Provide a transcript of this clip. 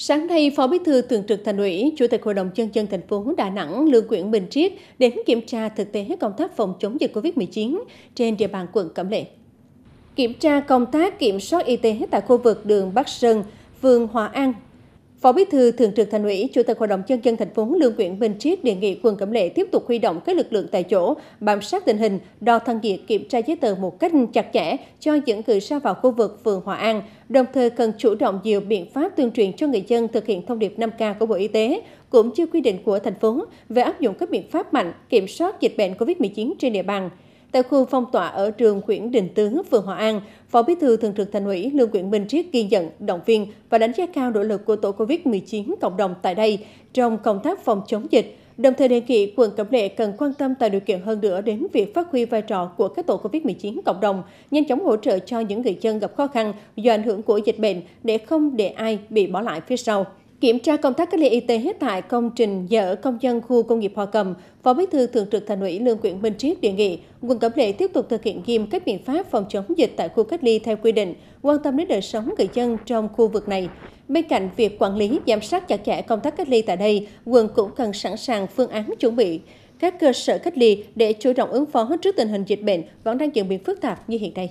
Sáng nay, Phó Bí thư Thường trực Thành ủy, Chủ tịch Hội đồng nhân dân thành phố Đà Nẵng Lương Quyển Bình Triết đến kiểm tra thực tế công tác phòng chống dịch COVID-19 trên địa bàn quận Cẩm Lệ. Kiểm tra công tác kiểm soát y tế tại khu vực đường Bắc Sơn, phường Hòa An, Phó Bí thư Thường trực Thành ủy, Chủ tịch Hội đồng nhân dân thành phố Lương Nguyễn Minh Triết đề nghị quận Cẩm Lệ tiếp tục huy động các lực lượng tại chỗ, bám sát tình hình, đo thân nhiệt, kiểm tra giấy tờ một cách chặt chẽ cho những người ra vào khu vực phường Hòa An, đồng thời cần chủ động nhiều biện pháp tuyên truyền cho người dân thực hiện thông điệp 5K của Bộ Y tế, cũng như quy định của thành phố về áp dụng các biện pháp mạnh kiểm soát dịch bệnh COVID-19 trên địa bàn. Tại khu phong tỏa ở trường Nguyễn Đình Tướng, phường Hòa An, Phó Bí thư Thường trực Thành ủy Lương Nguyễn Minh Triết ghi nhận, động viên và đánh giá cao nỗ lực của tổ COVID-19 cộng đồng tại đây trong công tác phòng chống dịch, đồng thời đề nghị quận Cẩm Lệ cần quan tâm tạo điều kiện hơn nữa đến việc phát huy vai trò của các tổ COVID-19 cộng đồng, nhanh chóng hỗ trợ cho những người dân gặp khó khăn do ảnh hưởng của dịch bệnh để không để ai bị bỏ lại phía sau. Kiểm tra công tác cách ly y tế tại công trình dở công dân khu công nghiệp Hòa Cầm, Phó Bí thư Thường trực Thành ủy Lương Quyện Minh Triết đề nghị quận Cẩm Lệ tiếp tục thực hiện nghiêm các biện pháp phòng chống dịch tại khu cách ly theo quy định, quan tâm đến đời sống người dân trong khu vực này. Bên cạnh việc quản lý, giám sát chặt chẽ công tác cách ly tại đây, quận cũng cần sẵn sàng phương án chuẩn bị các cơ sở cách ly để chủ động ứng phó trước tình hình dịch bệnh vẫn đang diễn biến phức tạp như hiện nay.